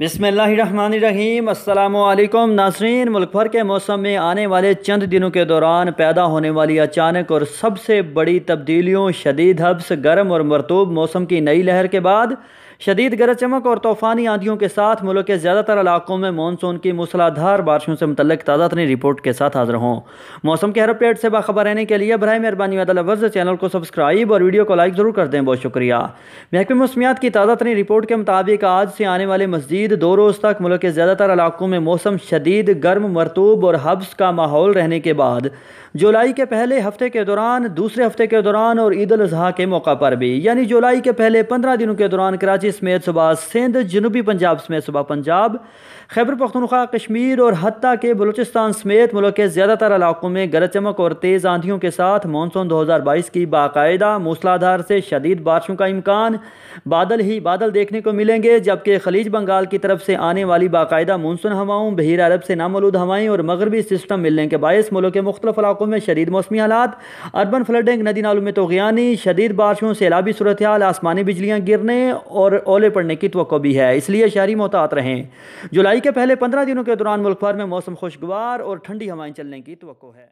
बिसमीम अल्लाम नासरीन मुल्क भर के मौसम में आने वाले चंद दिनों के दौरान पैदा होने वाली अचानक और सबसे बड़ी तब्दीलियों शदीद हब्स गर्म और मरतूब मौसम की नई लहर के बाद शदीद गरज चमक और तूफ़ानी आंधियों के साथ मुल्क के ज़्यादातर इलाकों में मानसून की मूसलाधार बारिशों से मुतल ताज़ा तरीन रिपोर्ट के साथ हाजिर हों मौसम के हर अपडेट से बाखबर रहने के लिए बरए मेहरबानी अदलवर्ज चैनल को सब्सक्राइब और वीडियो को लाइक ज़रूर कर दें बहुत शुक्रिया महकमे मौसमियात की ताज़ा तरीन रिपोर्ट के मुताबिक आज से आने वाले मजदीद मजीद दो रोज़ तक मुल्क के ज़्यादातर इलाकों में मौसम शदीद गर्म मरतूब और हब्स का माहौल रहने के बाद जुलाई के पहले हफ्ते के दौरान दूसरे हफ्ते के दौरान और ईद अजहा के मौका पर भी यानी जुलाई के पहले पंद्रह दिनों के दौरान कराची समेत सुबह सिंध जनूबी पंजाब समेत सुबह पंजाब खैबर पख्तनख्वा कश्मीर और हती के बलूचिस्तान समेत मुल्क के ज़्यादातर इलाकों में गरज चमक और तेज़ आंधियों के साथ मानसून दो हज़ार बाईस की बाकायदा मूसलाधार से शदीद बारिशों का इम्कान बादल ही बादल देखने को मिलेंगे जबकि खलीज बंगाल की की तरफ से आने वाली बाकायदा मानसून हवाओं बहिर अरब से नामलूद हवाएं और मगरबी सिस्टम मिलने के बायस मुल्क के मुख्तफ इलाकों में शदीद मौसमी हालात अर्बन फ्लडिंग नदी नालों में तोगयानी शदीद बारिशों सैलाबी सूरत हाल आसमानी बिजलियाँ गिरने और ओले पड़ने की तो भी है इसलिए शहरी मोहतात रहें जुलाई के पहले पंद्रह दिनों के दौरान मुल्क भर में मौसम खुशगवार और ठंडी हवाएं चलने की तो है